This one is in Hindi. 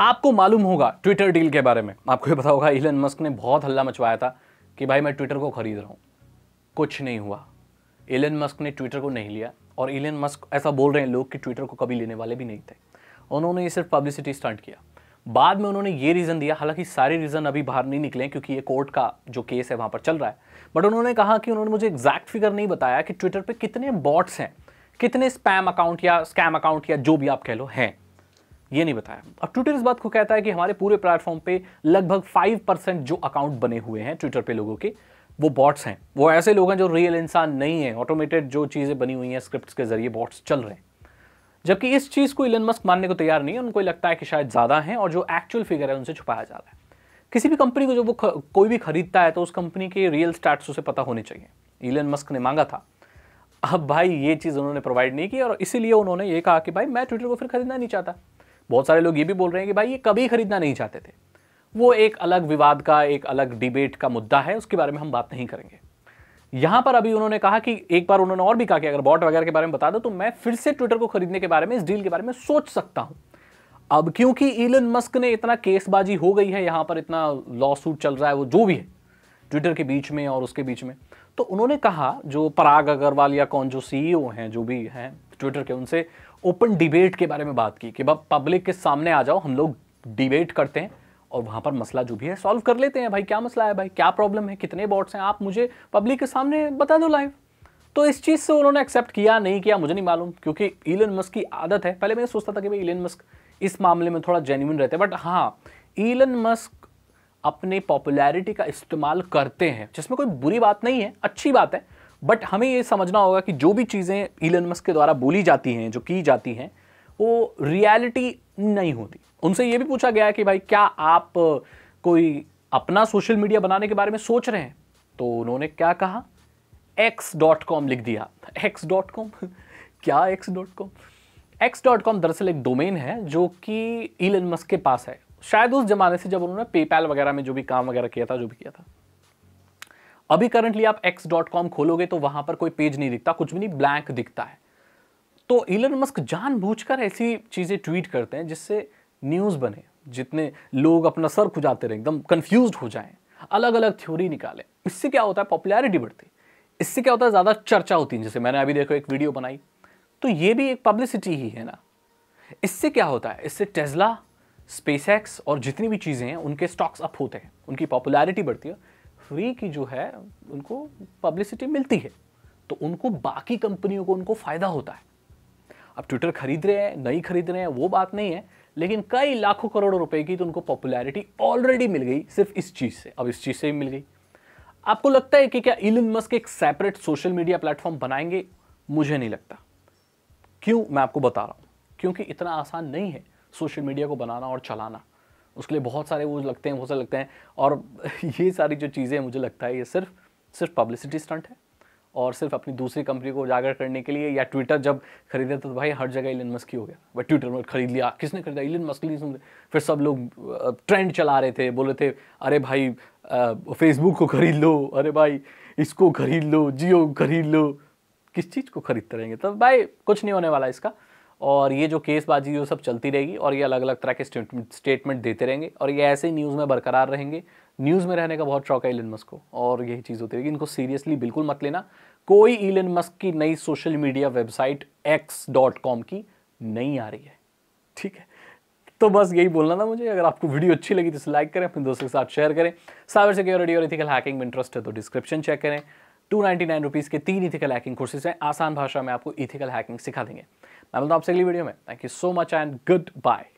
आपको मालूम होगा ट्विटर डील के बारे में आपको ये पता होगा इलन मस्क ने बहुत हल्ला मचवाया था कि भाई मैं ट्विटर को खरीद रहा हूँ कुछ नहीं हुआ एलन मस्क ने ट्विटर को नहीं लिया और एलन मस्क ऐसा बोल रहे हैं लोग कि ट्विटर को कभी लेने वाले भी नहीं थे उन्होंने ये सिर्फ पब्लिसिटी स्टंट किया बाद में उन्होंने ये रीज़न दिया हालांकि सारे रीज़न अभी बाहर नहीं निकले क्योंकि ये कोर्ट का जो केस है वहाँ पर चल रहा है बट उन्होंने कहा कि उन्होंने मुझे एग्जैक्ट फिगर नहीं बताया कि ट्विटर पर कितने बॉट्स हैं कितने स्पैम अकाउंट या स्कैम अकाउंट या जो भी आप कह लो हैं ये नहीं बताया अब ट्विटर इस बात को कहता है कि हमारे पूरे प्लेटफॉर्म पे लगभग फाइव परसेंट जो अकाउंट बने हुए हैं ट्विटर पे लोगों के वो बॉट्स हैं वो ऐसे लोग हैं जो रियल इंसान नहीं है ऑटोमेटेड जो चीज़ें बनी हुई हैं स्क्रिप्ट के जरिए बॉट्स चल रहे हैं जबकि इस चीज़ को इलन मस्क मानने को तैयार नहीं है उनको लगता है कि शायद ज़्यादा हैं और जो एक्चुअल फिगर है उनसे छुपाया जा रहा है किसी भी कंपनी को जब वो कोई भी खरीदता है तो उस कंपनी के रियल स्टैट्स उसे पता होने चाहिए इलन मस्क ने मांगा था अब भाई ये चीज़ उन्होंने प्रोवाइड नहीं की और इसीलिए उन्होंने ये कहा कि भाई मैं ट्विटर को फिर खरीदना नहीं चाहता बहुत सारे लोग ये भी बोल रहे हैं कि भाई ये कभी खरीदना नहीं चाहते थे वो एक अलग विवाद का एक अलग डिबेट का मुद्दा है उसके बारे में हम बात नहीं करेंगे यहां पर अभी उन्होंने कहा कि एक बार उन्होंने और भी कहा कि अगर बॉट वगैरह के बारे में बता दो तो मैं फिर से ट्विटर को खरीदने के बारे में इस डील के बारे में सोच सकता हूं अब क्योंकि इलन मस्क ने इतना केसबाजी हो गई है यहां पर इतना लॉ सूट चल रहा है वो जो भी है ट्विटर के बीच में और उसके बीच में तो उन्होंने कहा जो पराग अग्रवाल या कौन जो सीईओ हैं जो भी हैं ट्विटर के उनसे ओपन डिबेट के बारे में बात की कि पब्लिक के सामने आ जाओ हम लोग डिबेट करते हैं और वहां पर मसला जो भी है सॉल्व कर लेते हैं भाई क्या मसला है भाई क्या प्रॉब्लम है कितने बॉट्स हैं आप मुझे पब्लिक के सामने बता दो लाइव तो इस चीज़ से उन्होंने एक्सेप्ट किया नहीं किया मुझे नहीं मालूम क्योंकि इलन मस्क की आदत है पहले मैं सोचता था कि भाई इलन मस्क इस मामले में थोड़ा जेन्यून रहते हैं बट हाँ इलन मस्क अपने पॉपुलैरिटी का इस्तेमाल करते हैं जिसमें कोई बुरी बात नहीं है अच्छी बात है बट हमें ये समझना होगा कि जो भी चीज़ें ईलन मस्क के द्वारा बोली जाती हैं जो की जाती हैं वो रियलिटी नहीं होती उनसे ये भी पूछा गया कि भाई क्या आप कोई अपना सोशल मीडिया बनाने के बारे में सोच रहे हैं तो उन्होंने क्या कहा एक्स डॉट कॉम लिख दिया एक्स डॉट कॉम क्या X dot com X dot com दरअसल एक डोमेन है जो कि ईलन मस्क के पास है शायद उस जमाने से जब उन्होंने पेपैल वगैरह में जो भी काम वगैरह किया था जो भी किया था अभी करंटली आप एक्स डॉट कॉम खोलोगे तो वहां पर कोई पेज नहीं दिखता कुछ भी नहीं ब्लैंक दिखता है तो इलन मस्क जानबूझकर ऐसी चीज़ें ट्वीट करते हैं जिससे न्यूज़ बने जितने लोग अपना सर खुजाते रहे एकदम कंफ्यूज हो जाए अलग अलग थ्योरी निकालें इससे क्या होता है पॉपुलैरिटी बढ़ती इससे क्या होता है ज़्यादा चर्चा होती है जैसे मैंने अभी देखो एक वीडियो बनाई तो ये भी एक पब्लिसिटी ही है ना इससे क्या होता है इससे टेस्ला स्पेसएक्स और जितनी भी चीज़ें हैं उनके स्टॉक्स अप होते हैं उनकी पॉपुलैरिटी बढ़ती है फ्री की जो है उनको पब्लिसिटी मिलती है तो उनको बाकी कंपनियों को उनको फ़ायदा होता है अब ट्विटर खरीद रहे हैं नहीं खरीद रहे हैं वो बात नहीं है लेकिन कई लाखों करोड़ों रुपए की तो उनको पॉपुलैरिटी ऑलरेडी मिल गई सिर्फ इस चीज़ से अब इस चीज़ से ही मिल गई आपको लगता है कि क्या इलन मस्क एक सेपरेट सोशल मीडिया प्लेटफॉर्म बनाएंगे मुझे नहीं लगता क्यों मैं आपको बता रहा हूँ क्योंकि इतना आसान नहीं है सोशल मीडिया को बनाना और चलाना उसके लिए बहुत सारे वो लगते हैं बहुत सारे लगते हैं और ये सारी जो चीज़ें मुझे लगता है ये सिर्फ सिर्फ पब्लिसिटी स्टंट है और सिर्फ अपनी दूसरी कंपनी को उजागर करने के लिए या ट्विटर जब खरीदे तो भाई हर जगह इलिन मस्क ही हो गया भाई ट्विटर में खरीद लिया किसने खरीदा इलिन मस्क नहीं सुन फिर सब लोग ट्रेंड चला रहे थे बोले थे अरे भाई फेसबुक को खरीद लो अरे भाई इसको खरीद लो जियो खरीद लो किस चीज़ को खरीदते रहेंगे तो भाई कुछ नहीं होने वाला इसका और ये जो केसबाजी वो सब चलती रहेगी और ये अलग अलग तरह के स्टेटमेंट देते रहेंगे और ये ऐसे ही न्यूज़ में बरकरार रहेंगे न्यूज़ में रहने का बहुत शौक है इलन मस्क को और यही चीज़ होती रहेगी इनको सीरियसली बिल्कुल मत लेना कोई इलन मस्क की नई social media website X dot com की नहीं आ रही है ठीक है तो बस यही बोलना था मुझे अगर आपको वीडियो अच्छी लगी तो इसे लाइक करें अपने दोस्तों के साथ शेयर करें साइबर सिक्योरिटी और इथिकल हैकिंग में इंटरेस्ट है तो डिस्क्रिप्शन चेक करें टू नाइन्टी नाइन रुपीज़ के तीन इथिकल हैकिंग कोर्सेज हैं आसान भाषा में आपको इथिकल हैकिंग सिखा देंगे मैं मिलता हूँ आपसे अगली वीडियो में thank you so much and good bye